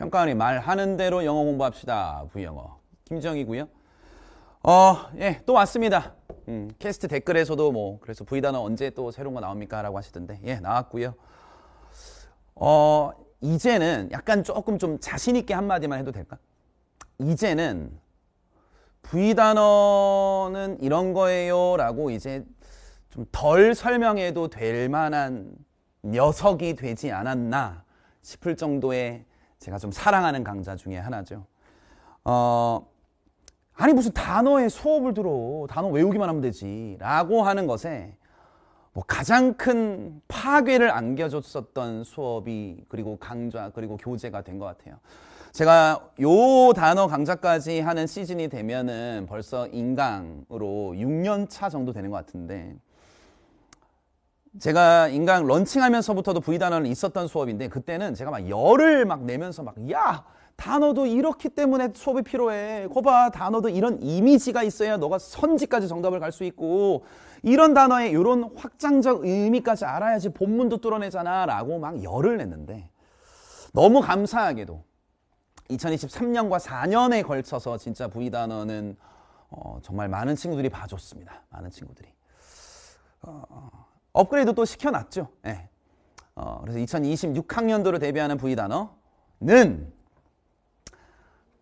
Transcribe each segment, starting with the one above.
평가원이 말하는 대로 영어 공부합시다. 부영어. 김정이고요. 어, 예, 또 왔습니다. 음, 캐스트 댓글에서도 뭐 그래서 V 단어 언제 또 새로운 거 나옵니까라고 하시던데 예, 나왔고요. 어, 이제는 약간 조금 좀 자신 있게 한 마디만 해도 될까? 이제는 V 단어는 이런 거예요라고 이제 좀 덜 설명해도 될 만한 녀석이 되지 않았나 싶을 정도의 제가 좀 사랑하는 강좌 중에 하나죠. 어, 아니 무슨 단어의 수업을 들어 단어 외우기만 하면 되지 라고 하는 것에 뭐 가장 큰 파괴를 안겨줬었던 수업이 그리고 강좌 그리고 교재가 된 것 같아요 제가 요 단어 강좌까지 하는 시즌이 되면은 벌써 인강으로 6년차 정도 되는 것 같은데 제가 인강 런칭하면서부터도 V 단어는 있었던 수업인데 그때는 제가 막 열을 막 내면서 막 야 단어도 이렇기 때문에 수업이 필요해. 거봐 단어도 이런 이미지가 있어야 너가 선지까지 정답을 갈 수 있고 이런 단어의 이런 확장적 의미까지 알아야지 본문도 뚫어내잖아 라고 막 열을 냈는데 너무 감사하게도 2023년과 4년에 걸쳐서 진짜 V 단어는 어, 정말 많은 친구들이 봐줬습니다. 많은 친구들이. 어, 어. 업그레이드 또 시켜놨죠. 예. 어, 그래서 2026학년도를 대비하는 부위 단어는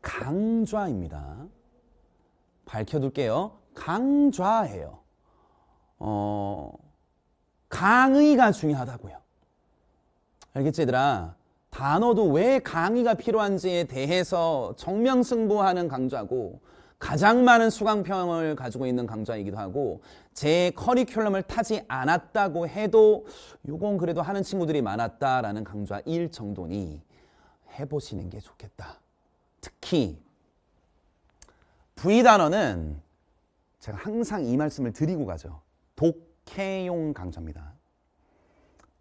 강좌입니다. 밝혀둘게요. 강좌예요. 어, 강의가 중요하다고요. 알겠지 얘들아? 단어도 왜 강의가 필요한지에 대해서 정명승부하는 강좌고 가장 많은 수강평을 가지고 있는 강좌이기도 하고 제 커리큘럼을 타지 않았다고 해도 요건 그래도 하는 친구들이 많았다라는 강좌일 정도니 해보시는 게 좋겠다. 특히 V 단어는 제가 항상 이 말씀을 드리고 가죠. 독해용 강좌입니다.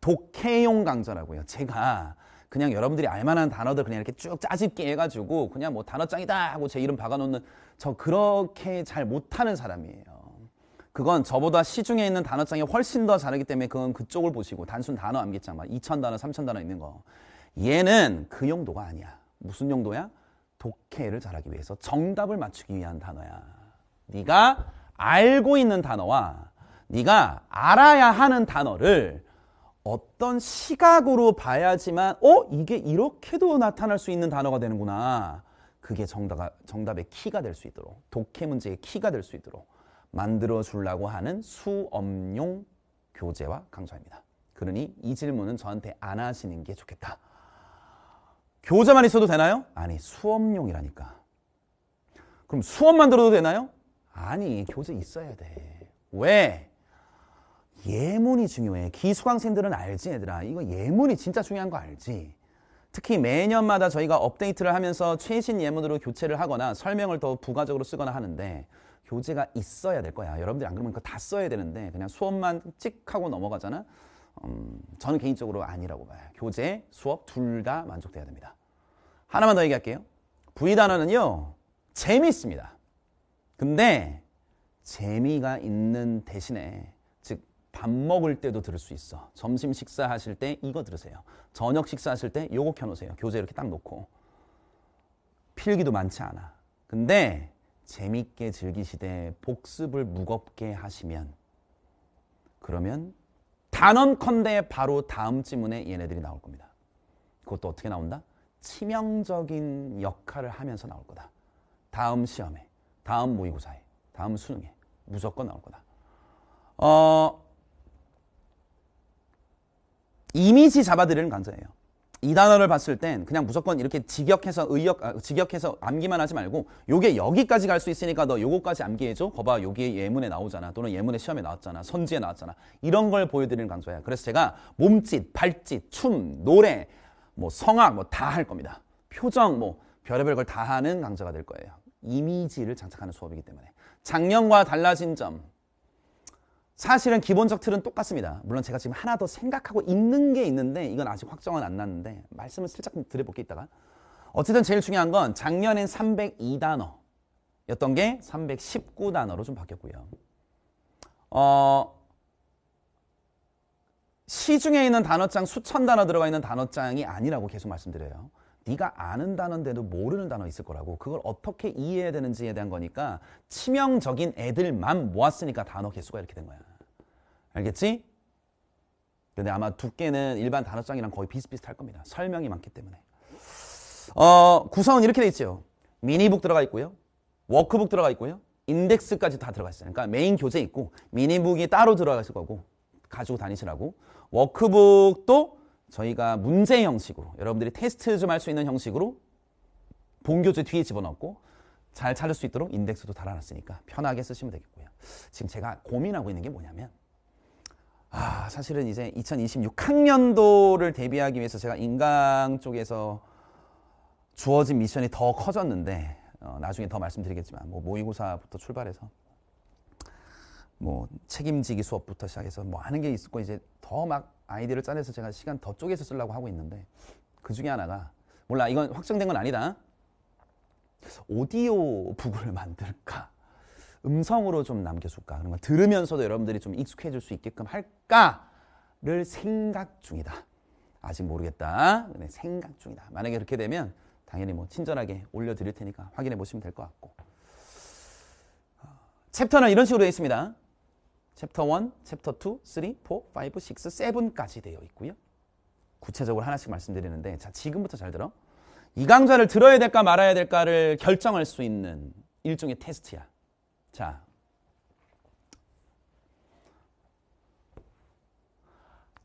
독해용 강좌라고요. 제가 그냥 여러분들이 알만한 단어들 그냥 이렇게 쭉 짜집기 해가지고 그냥 뭐 단어장이다 하고 제 이름 박아놓는 저 그렇게 잘 못하는 사람이에요. 그건 저보다 시중에 있는 단어장이 훨씬 더 잘하기 때문에 그건 그쪽을 보시고 단순 단어 암기장만 2천 단어, 3천 단어 있는 거. 얘는 그 용도가 아니야. 무슨 용도야? 독해를 잘하기 위해서 정답을 맞추기 위한 단어야. 네가 알고 있는 단어와 네가 알아야 하는 단어를 어떤 시각으로 봐야지만 어? 이게 이렇게도 나타날 수 있는 단어가 되는구나. 그게 정답, 정답의 키가 될 수 있도록 독해 문제의 키가 될 수 있도록 만들어 주려고 하는 수업용 교재와 강좌입니다. 그러니 이 질문은 저한테 안 하시는 게 좋겠다. 교재만 있어도 되나요? 아니 수업용이라니까. 그럼 수업만 들어도 되나요? 아니 교재 있어야 돼. 왜? 예문이 중요해. 기수강생들은 알지 얘들아. 이거 예문이 진짜 중요한 거 알지? 특히 매년마다 저희가 업데이트를 하면서 최신 예문으로 교체를 하거나 설명을 더 부가적으로 쓰거나 하는데 교재가 있어야 될 거야. 여러분들이 안 그러면 그거 다 써야 되는데 그냥 수업만 찍 하고 넘어가잖아. 음, 저는 개인적으로 아니라고 봐요. 교재, 수업 둘 다 만족돼야 됩니다. 하나만 더 얘기할게요. V 단어는요. 재미있습니다. 근데 재미가 있는 대신에 밥 먹을 때도 들을 수 있어. 점심 식사하실 때 이거 들으세요. 저녁 식사하실 때 요거 켜놓으세요. 교재 이렇게 딱 놓고. 필기도 많지 않아. 근데 재밌게 즐기시되 복습을 무겁게 하시면 그러면 단언컨대 바로 다음 지문에 얘네들이 나올 겁니다. 그것도 어떻게 나온다? 치명적인 역할을 하면서 나올 거다. 다음 시험에, 다음 모의고사에, 다음 수능에 무조건 나올 거다. 어, 이미지 잡아드리는 강좌예요. 이 단어를 봤을 땐 그냥 무조건 이렇게 직역해서 의역 아, 직역해서 암기만 하지 말고 요게 여기까지 갈 수 있으니까 너 요거까지 암기해줘 거봐 요게 예문에 나오잖아 또는 예문에 시험에 나왔잖아 선지에 나왔잖아 이런 걸 보여드리는 강좌야 그래서 제가 몸짓 발짓 춤 노래 뭐 성악 뭐 다 할 겁니다 표정 뭐 별의별 걸 다 하는 강좌가 될 거예요 이미지를 장착하는 수업이기 때문에 작년과 달라진 점 사실은 기본적 틀은 똑같습니다. 물론 제가 지금 하나 더 생각하고 있는 게 있는데 이건 아직 확정은 안 났는데 말씀을 살짝 드려볼게 있다가 어쨌든 제일 중요한 건 작년엔 302단어였던 게 319단어로 좀 바뀌었고요. 어, 시중에 있는 단어장 수천 단어 들어가 있는 단어장이 아니라고 계속 말씀드려요. 네가 아는 단어인데도 모르는 단어 있을 거라고 그걸 어떻게 이해해야 되는지에 대한 거니까 치명적인 애들만 모았으니까 단어 개수가 이렇게 된 거야 알겠지? 근데 아마 두께는 일반 단어장이랑 거의 비슷비슷할 겁니다 설명이 많기 때문에 어, 구성은 이렇게 돼 있죠 미니북 들어가 있고요 워크북 들어가 있고요 인덱스까지 다 들어가 있어요 그러니까 메인 교재 있고 미니북이 따로 들어가 있을 거고 가지고 다니시라고 워크북도 저희가 문제 형식으로 여러분들이 테스트 좀 할 수 있는 형식으로 본교재 뒤에 집어넣고 잘 찾을 수 있도록 인덱스도 달아놨으니까 편하게 쓰시면 되겠고요. 지금 제가 고민하고 있는 게 뭐냐면 아 사실은 이제 2026학년도를 대비하기 위해서 제가 인강 쪽에서 주어진 미션이 더 커졌는데 어, 나중에 더 말씀드리겠지만 뭐 모의고사부터 출발해서 뭐 책임지기 수업부터 시작해서 뭐 하는 게 있을 거 이제 더막 아이디를 짜내서 제가 시간 더 쪼개서 쓰려고 하고 있는데 그 중에 하나가 몰라 이건 확정된 건 아니다 오디오 북을 만들까 음성으로 좀 남겨줄까 그런 걸 들으면서도 여러분들이 좀 익숙해질 수 있게끔 할까를 생각 중이다 아직 모르겠다 네, 생각 중이다 만약에 그렇게 되면 당연히 뭐 친절하게 올려드릴 테니까 확인해 보시면 될 것 같고 어, 챕터는 이런 식으로 되어 있습니다 챕터 1, 챕터 2, 3, 4, 5, 6, 7까지 되어 있고요. 구체적으로 하나씩 말씀드리는데 자 지금부터 잘 들어. 이 강좌를 들어야 될까 말아야 될까를 결정할 수 있는 일종의 테스트야. 자.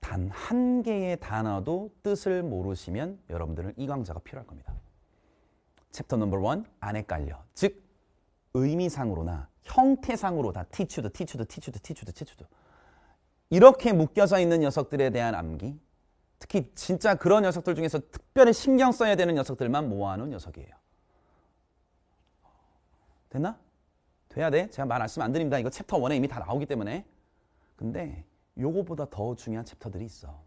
단 한 개의 단어도 뜻을 모르시면 여러분들은 이 강좌가 필요할 겁니다. 챕터 넘버 1 안에 깔려. 즉 의미상으로나 형태상으로 다티츄드티츄드티츄드티츄드티츄드 이렇게 묶여져 있는 녀석들에 대한 암기. 특히 진짜 그런 녀석들 중에서 특별히 신경 써야 되는 녀석들만 모아놓은 녀석이에요. 됐나? 돼야 돼. 제가 말 말씀 안 드립니다. 이거 챕터 1에 이미 다 나오기 때문에. 근데 요거보다 더 중요한 챕터들이 있어.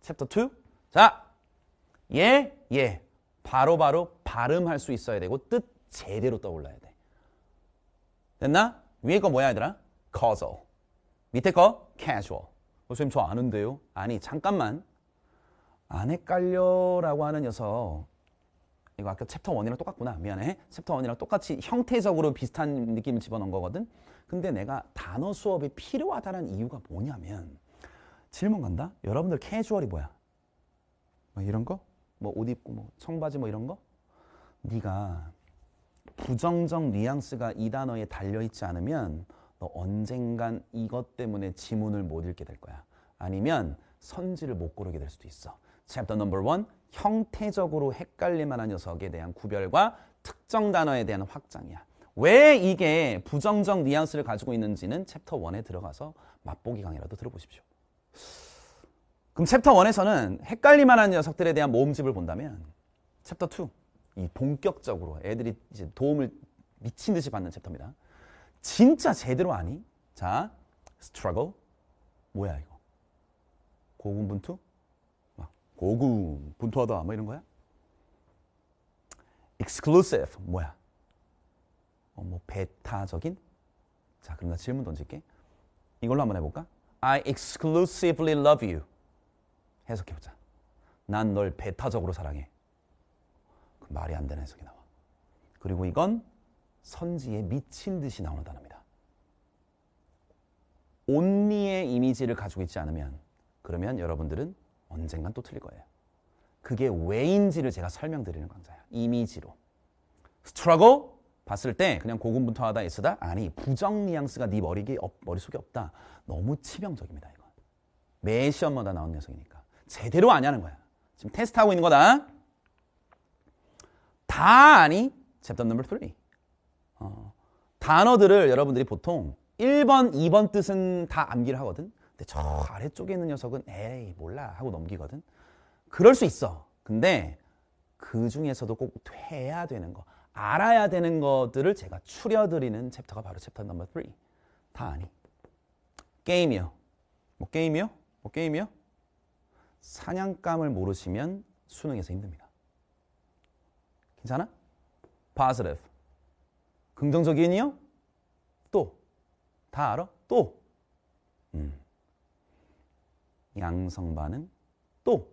챕터 2. 자, 예, 예. 바로바로 바로 발음할 수 있어야 되고 뜻 제대로 떠올라야 돼. 됐나? 위에 거 뭐야 얘들아? causal. 밑에 거 casual. 어, 선생님 저 아는데요? 아니 잠깐만. 안 헷갈려 라고 하는 녀석. 이거 아까 챕터 1이랑 똑같구나. 미안해. 챕터 1이랑 똑같이 형태적으로 비슷한 느낌을 집어넣은 거거든. 근데 내가 단어 수업이 필요하다는 이유가 뭐냐면 질문 간다. 여러분들 캐주얼이 뭐야? 뭐 이런 거? 뭐 옷 입고 뭐 청바지 뭐 이런 거? 네가 부정적 뉘앙스가 이 단어에 달려있지 않으면 너 언젠간 이것 때문에 지문을 못 읽게 될 거야. 아니면 선지를 못 고르게 될 수도 있어. 챕터 넘버 원 형태적으로 헷갈릴 만한 녀석에 대한 구별과 특정 단어에 대한 확장이야. 왜 이게 부정적 뉘앙스를 가지고 있는지는 챕터 1에 들어가서 맛보기 강의라도 들어보십시오. 그럼 챕터 1에서는 헷갈릴 만한 녀석들에 대한 모음집을 본다면 챕터 2이 본격적으로 애들이 이제 도움을 미친 듯이 받는 챕터입니다. 진짜 제대로 아니? 자, struggle 뭐야 이거? 고군분투? 아, 고군 분투하다 뭐 이런 거야? exclusive 뭐야? 어, 뭐 배타적인? 자, 그럼 나 질문 던질게. 이걸로 한번 해볼까? I exclusively love you. 해석해보자. 난 널 배타적으로 사랑해. 말이 안 되는 해석이 나와. 그리고 이건 선지에 미친 듯이 나오는 단어입니다. 온리의 이미지를 가지고 있지 않으면 그러면 여러분들은 언젠간 또 틀릴 거예요. 그게 왜인지를 제가 설명드리는 강좌야. 이미지로. 스트라고 봤을 때 그냥 고군분투하다 애쓰다 아니 부정 뉘앙스가 네 머리기, 어, 머릿속에 없다. 너무 치명적입니다. 이건. 매 시험마다 나온 녀석이니까. 제대로 아냐는 거야. 지금 테스트하고 있는 거다. 다 아니? 챕터 넘버 3. 어, 단어들을 여러분들이 보통 1번, 2번 뜻은 다 암기를 하거든. 근데 저 어. 아래쪽에 있는 녀석은 에이, 몰라 하고 넘기거든. 그럴 수 있어. 근데 그 중에서도 꼭 돼야 되는 거, 알아야 되는 것들을 제가 추려드리는 챕터가 바로 챕터 넘버 3. 다 아니. 게임이요. 뭐 게임이요? 뭐 게임이요? 사냥감을 모르시면 수능에서 힘듭니다. 괜찮아? positive. 긍정적인이요? 또. 다 알아? 또. 음. 양성 반응 또.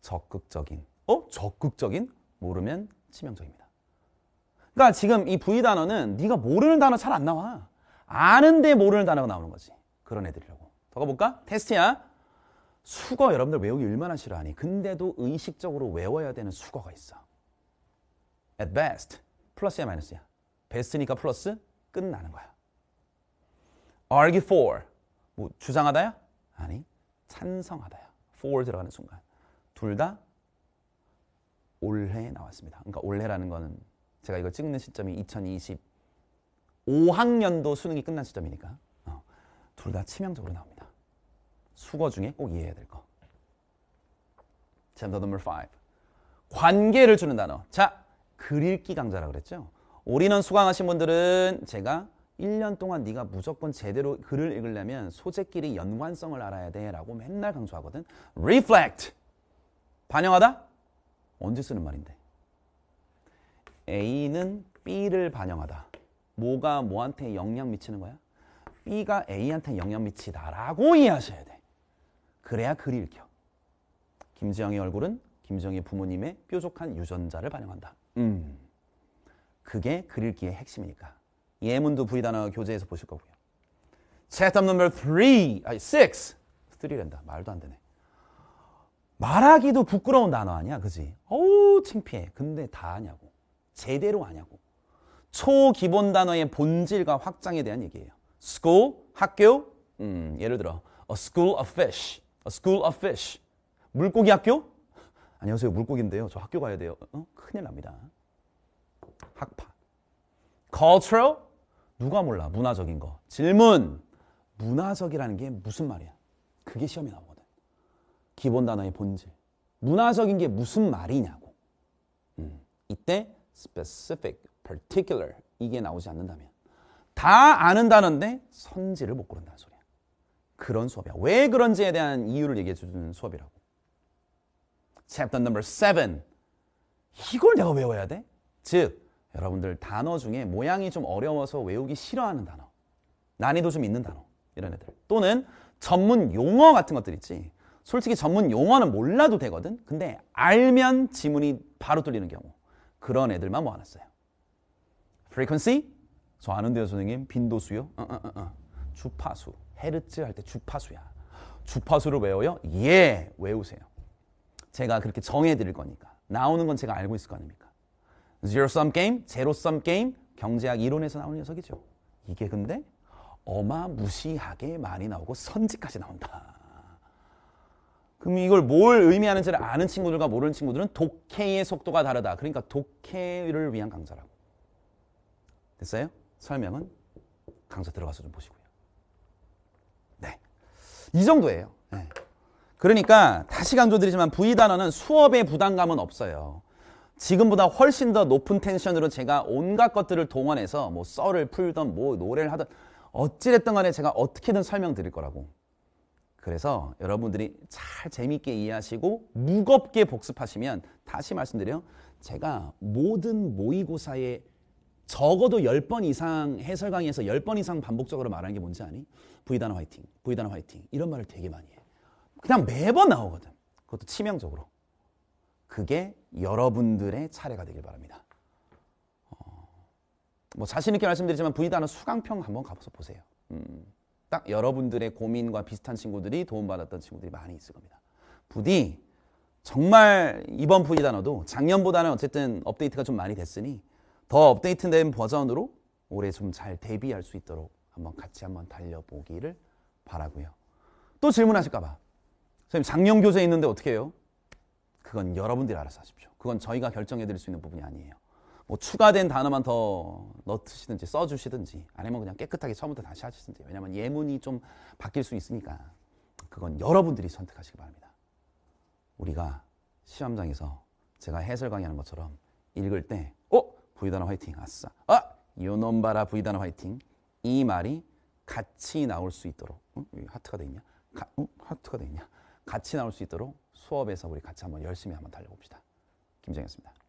적극적인. 어? 적극적인? 모르면 치명적입니다. 그러니까 지금 이 V 단어는 네가 모르는 단어 잘 안 나와. 아는데 모르는 단어가 나오는 거지. 그런 애들이라고. 더 가볼까? 테스트야. 수거 여러분들 외우기 얼마나 싫어하니. 근데도 의식적으로 외워야 되는 수거가 있어. at best 플러스야 마이너스야 베스트니까 플러스 끝나는 거야 argue for 뭐 주장하다야? 아니 찬성하다야 for 들어가는 순간 둘 다 올해 나왔습니다 그러니까 올해라는 거는 제가 이걸 찍는 시점이 2025학년도 수능이 끝난 시점이니까 어, 둘다 치명적으로 나옵니다 수거 중에 꼭 이해해야 될거 젠더 넘버 5 관계를 주는 단어 자 글읽기 강좌라 그랬죠. 올인원 수강하신 분들은 제가 1년 동안 네가 무조건 제대로 글을 읽으려면 소재끼리 연관성을 알아야 돼 라고 맨날 강조하거든. reflect! 반영하다? 언제 쓰는 말인데? A는 B를 반영하다. 뭐가 뭐한테 영향 미치는 거야? B가 A한테 영향 미치다 라고 이해하셔야 돼. 그래야 글이 읽혀. 김지영의 얼굴은 김지영의 부모님의 뾰족한 유전자를 반영한다. 음. 그게 그릴기의 핵심이니까. 예문도 부리다나 교재에서 보실 거고요. c h a p 3, 6. 3란다. 말도 안 되네. 말하기도 부끄러운 단어 아니야, 그지? 어우, 창피해. 근데 다 아냐고. 제대로 아냐고. 초기본 단어의 본질과 확장에 대한 얘기예요. school, 학교, 음, 예를 들어 a school of fish, a school of fish. 물고기 학교? 안녕하세요 물고기인데요 저 학교 가야 돼요 어? 큰일 납니다 학파 cultural 누가 몰라 문화적인 거 질문 문화적이라는 게 무슨 말이야 그게 시험에 나오거든 기본 단어의 본질 문화적인 게 무슨 말이냐고 음, 이때 specific, particular 이게 나오지 않는다면 다 아는다는데 선지를 못 고른다는 소리야 그런 수업이야 왜 그런지에 대한 이유를 얘기해 주는 수업이라고 챕터 넘버 t e r n 7. 이걸 내가 외워야 돼? 즉, 여러분들 단어 중에 모양이 좀 어려워서 외우기 싫어하는 단어. 난이도 좀 있는 단어. 이런 애들. 또는 전문 용어 같은 것들 있지. 솔직히 전문 용어는 몰라도 되거든. 근데 알면 지문이 바로 뚫리는 경우. 그런 애들만 모아놨어요. frequency? 저 아는데요, 선생님. 빈도수요? 어, 어, 어, 어. 주파수. 헤르츠 할 때 주파수야. 주파수를 외워요? 예, 외우세요. 제가 그렇게 정해드릴 거니까. 나오는 건 제가 알고 있을 거 아닙니까? zero sum 게임, 제로 썸 게임, 경제학 이론에서 나오는 녀석이죠. 이게 근데 어마무시하게 많이 나오고 선지까지 나온다. 그럼 이걸 뭘 의미하는지를 아는 친구들과 모르는 친구들은 독해의 속도가 다르다. 그러니까 독해를 위한 강좌라고. 됐어요? 설명은 강좌 들어가서 좀 보시고요. 네. 이 정도예요. 네. 그러니까 다시 강조드리지만 V 단어는 수업의 부담감은 없어요. 지금보다 훨씬 더 높은 텐션으로 제가 온갖 것들을 동원해서 뭐 썰을 풀던 뭐 노래를 하던 어찌됐든 간에 제가 어떻게든 설명드릴 거라고. 그래서 여러분들이 잘 재밌게 이해하시고 무겁게 복습하시면 다시 말씀드려요. 제가 모든 모의고사에 적어도 10번 이상 해설 강의에서 10번 이상 반복적으로 말하는 게 뭔지 아니? V단어 화이팅, V단어 화이팅 이런 말을 되게 많이 해요. 그냥 매번 나오거든. 그것도 치명적으로. 그게 여러분들의 차례가 되길 바랍니다. 어, 뭐 자신 있게 말씀드리지만 분이다는 수강평 한번 가서 보세요. 음, 딱 여러분들의 고민과 비슷한 친구들이 도움받았던 친구들이 많이 있을 겁니다. 부디 정말 이번 분이 단어도 작년보다는 어쨌든 업데이트가 좀 많이 됐으니 더 업데이트된 버전으로 올해 좀 잘 대비할 수 있도록 한번 같이 한번 달려보기를 바라고요. 또 질문하실까 봐 선생님 작년 교재 있는데 어떻게 해요? 그건 여러분들이 알아서 하십시오. 그건 저희가 결정해 드릴 수 있는 부분이 아니에요. 뭐 추가된 단어만 더 넣으시든지 써주시든지 아니면 그냥 깨끗하게 처음부터 다시 하시든지 왜냐면 하 예문이 좀 바뀔 수 있으니까 그건 여러분들이 선택하시기 바랍니다. 우리가 시험장에서 제가 해설 강의하는 것처럼 읽을 때 어? 부의단어 화이팅 아싸 아! 요놈 바라 부의단어 화이팅 이 말이 같이 나올 수 있도록 어? 하트가 돼 있냐? 가, 어? 하트가 돼 있냐? 같이 나올 수 있도록 수업에서 우리 같이 한번 열심히 한번 달려봅시다. 김정현입니다.